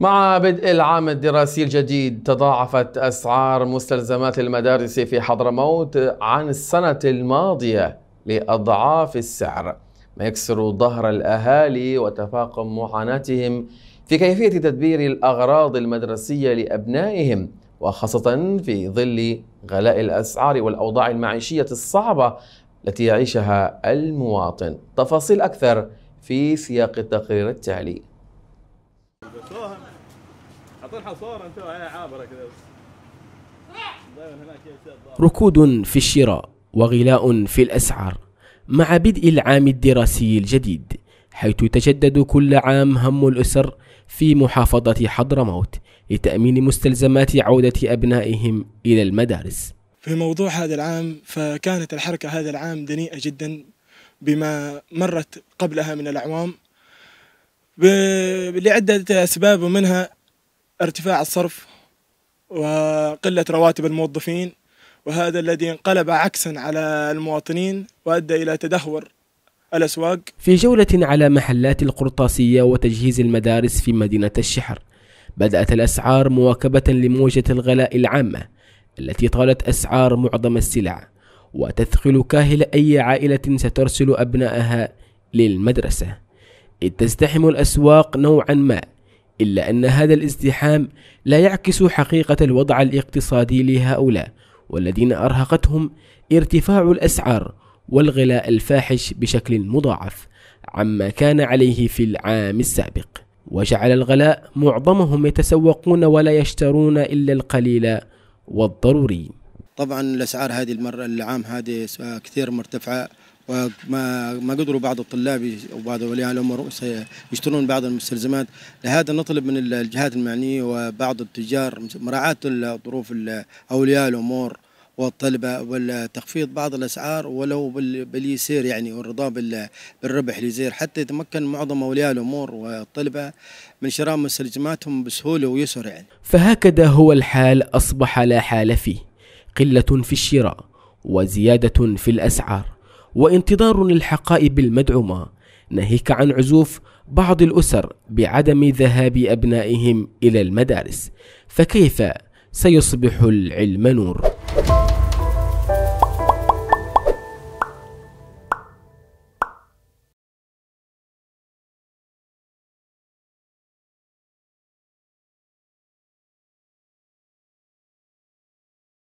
مع بدء العام الدراسي الجديد تضاعفت أسعار مستلزمات المدارس في حضرموت عن السنة الماضية لأضعاف السعر ما يكسر ظهر الأهالي وتفاقم معاناتهم في كيفية تدبير الأغراض المدرسية لأبنائهم وخاصة في ظل غلاء الأسعار والأوضاع المعيشية الصعبة التي يعيشها المواطن تفاصيل أكثر في سياق التقرير التالي ركود في الشراء وغلاء في الاسعار مع بدء العام الدراسي الجديد حيث تجدد كل عام هم الاسر في محافظه حضرموت لتامين مستلزمات عوده ابنائهم الى المدارس. في موضوع هذا العام فكانت الحركه هذا العام دنيئه جدا بما مرت قبلها من الاعوام لعده اسباب ومنها ارتفاع الصرف وقلة رواتب الموظفين وهذا الذي انقلب عكسا على المواطنين وأدى إلى تدهور الأسواق في جولة على محلات القرطاسية وتجهيز المدارس في مدينة الشحر بدأت الأسعار مواكبة لموجة الغلاء العامة التي طالت أسعار معظم السلع وتثقل كاهل أي عائلة سترسل أبنائها للمدرسة إذ تزدحم الأسواق نوعا ما إلا أن هذا الازدحام لا يعكس حقيقة الوضع الاقتصادي لهؤلاء والذين أرهقتهم ارتفاع الأسعار والغلاء الفاحش بشكل مضاعف عما كان عليه في العام السابق وجعل الغلاء معظمهم يتسوقون ولا يشترون إلا القليل والضروري طبعا الأسعار هذه المرة العام هذه كثير مرتفعة وما ما قدروا بعض الطلاب وبعض اولياء الامور يشترون بعض المستلزمات لهذا نطلب من الجهات المعنيه وبعض التجار مراعاه ظروف اولياء الامور والطلبة والتخفيض بعض الأسعار ولو باليسير يعني والرضا بالربح اليسير حتى يتمكن معظم أولياء الأمور والطلبة من شراء مستلزماتهم بسهولة ويسر يعني فهكذا هو الحال أصبح لا حال فيه قلة في الشراء وزيادة في الأسعار وانتظار الحقائب المدعومة ناهيك عن عزوف بعض الأسر بعدم ذهاب أبنائهم إلى المدارس فكيف سيصبح العلم نور؟